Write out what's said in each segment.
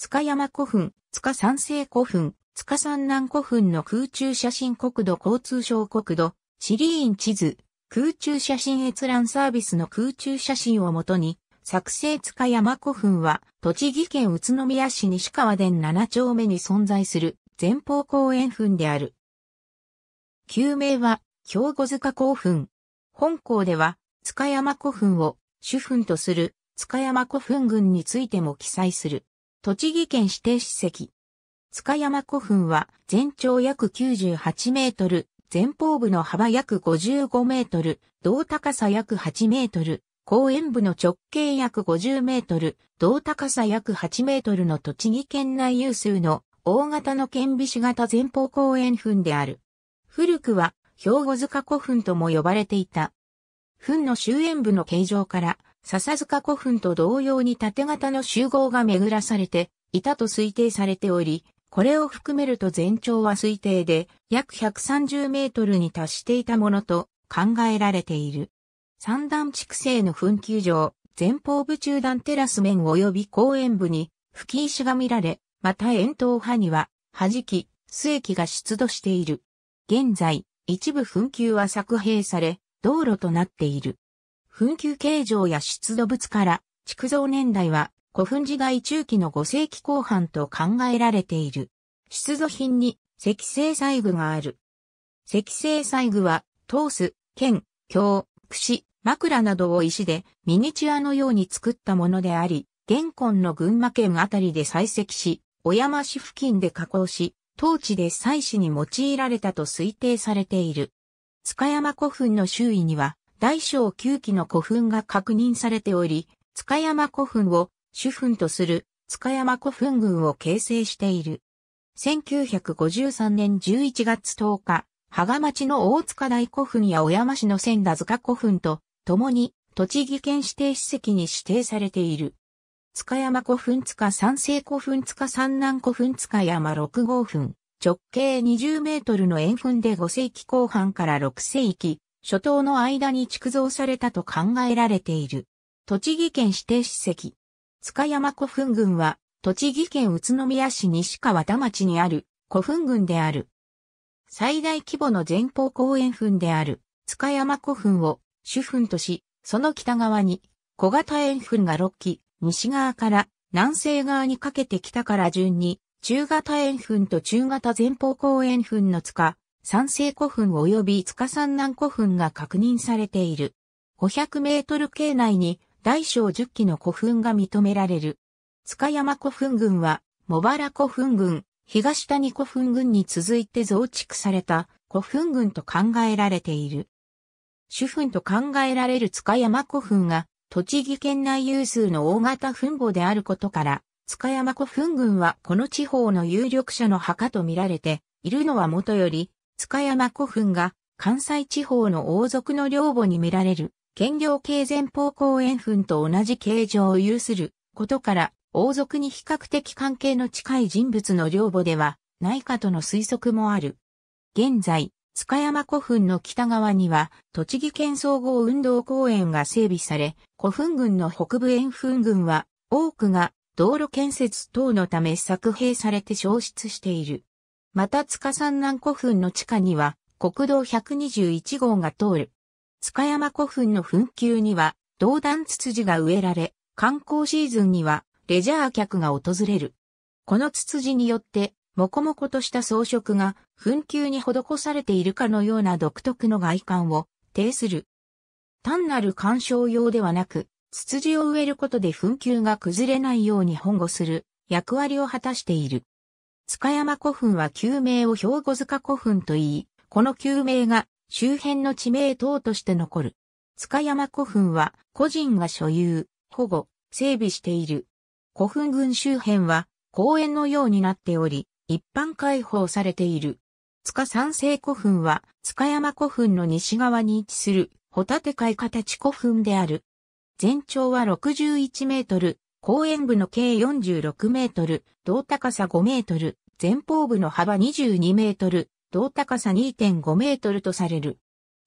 塚山古墳、塚三世古墳、塚三南古墳の空中写真国土交通省国土、地理院地図、空中写真閲覧サービスの空中写真をもとに、作成塚山古墳は、栃木県宇都宮市西川殿7丁目に存在する前方後円墳である。旧名は、兵庫塚古墳。本校では、塚山古墳を主墳とする塚山古墳群についても記載する。栃木県指定史跡。塚山古墳は全長約98メートル、前方部の幅約55メートル、同高さ約8メートル、公園部の直径約50メートル、同高さ約8メートルの栃木県内有数の大型の顕微子型前方公園墳である。古くは兵庫塚古墳とも呼ばれていた。墳の終焉部の形状から笹塚古墳と同様に縦型の集合が巡らされていたと推定されており、これを含めると全長は推定で約130メートルに達していたものと考えられている。三段畜生の墳球場、前方部中段テラス面及び公園部に吹石が見られ、また円筒派には、弾き、末木が出土している。現在、一部墳球は削閉され、道路となっている。墳丘形状や出土物から、築造年代は古墳時代中期の5世紀後半と考えられている。出土品に石製細具がある。石製細具は、トース、剣、鏡、櫛、枕などを石でミニチュアのように作ったものであり、玄今の群馬県あたりで採石し、小山市付近で加工し、当地で祭祀に用いられたと推定されている。塚山古墳の周囲には、大小9基の古墳が確認されており、塚山古墳を主墳とする塚山古墳群を形成している。1953年11月10日、芳賀町の大塚大古墳や小山市の千田塚古墳と、共に栃木県指定史跡に指定されている。塚山古墳塚三世古墳塚三南古墳塚山六号墳、直径20メートルの円墳で5世紀後半から6世紀、初頭の間に築造されたと考えられている。栃木県指定史跡。塚山古墳群は、栃木県宇都宮市西川田町にある古墳群である。最大規模の前方後円墳である塚山古墳を主墳とし、その北側に小型円墳が6基、西側から南西側にかけて北から順に中型円墳と中型前方後円墳の塚三世古墳及び塚三南古墳が確認されている。500メートル境内に大小10基の古墳が認められる。塚山古墳群は、茂原古墳群、東谷古墳群に続いて増築された古墳群と考えられている。主墳と考えられる塚山古墳が、栃木県内有数の大型墳墓であることから、塚山古墳群はこの地方の有力者の墓と見られているのはもとより、塚山古墳が関西地方の王族の領母に見られる、兼業系前方後円墳と同じ形状を有することから、王族に比較的関係の近い人物の領母ではないかとの推測もある。現在、塚山古墳の北側には、栃木県総合運動公園が整備され、古墳群の北部円墳群は、多くが道路建設等のため作閉されて消失している。また塚山南古墳の地下には国道121号が通る。塚山古墳の墳丘には、銅弾ツツジが植えられ、観光シーズンには、レジャー客が訪れる。このツツジによって、もこもことした装飾が、墳丘に施されているかのような独特の外観を、呈する。単なる鑑賞用ではなく、ツツジを植えることで墳丘が崩れないように保護する役割を果たしている。塚山古墳は旧名を兵庫塚古墳と言い、この旧名が周辺の地名等として残る。塚山古墳は個人が所有、保護、整備している。古墳群周辺は公園のようになっており、一般開放されている。塚三世古墳は塚山古墳の西側に位置するホタテ海形古墳である。全長は61メートル、公園部の計46メートル、同高さ5メートル、前方部の幅22メートル、同高さ2.5メートルとされる。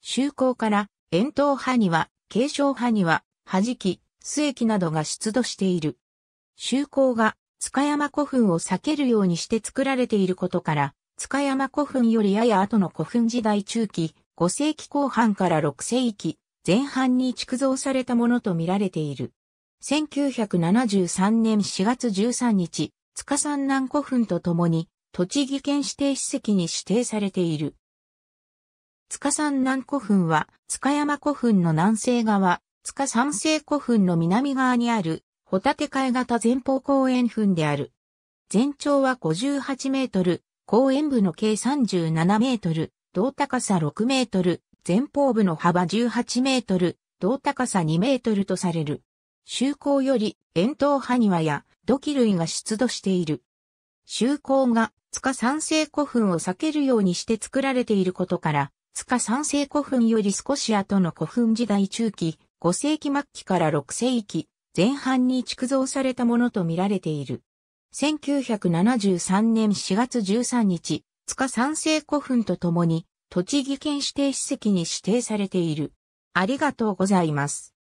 就航から、円筒派には、継承派には、弾き、末期などが出土している。就航が、塚山古墳を避けるようにして作られていることから、塚山古墳よりやや後の古墳時代中期、5世紀後半から6世紀前半に築造されたものとみられている。1973年4月13日、塚山南古墳とともに、栃木県指定史跡に指定されている。塚山南古墳は、塚山古墳の南西側、塚山西古墳の南側にある、ホタテ海型前方公園墳である。全長は58メートル、公園部の計37メートル、同高さ6メートル、前方部の幅18メートル、同高さ2メートルとされる。周口より、円筒埴輪や土器類が出土している。周口が塚三世古墳を避けるようにして作られていることから、塚三世古墳より少し後の古墳時代中期、5世紀末期から6世紀前半に築造されたものと見られている。1973年4月13日、塚三世古墳とともに、栃木県指定史跡に指定されている。ありがとうございます。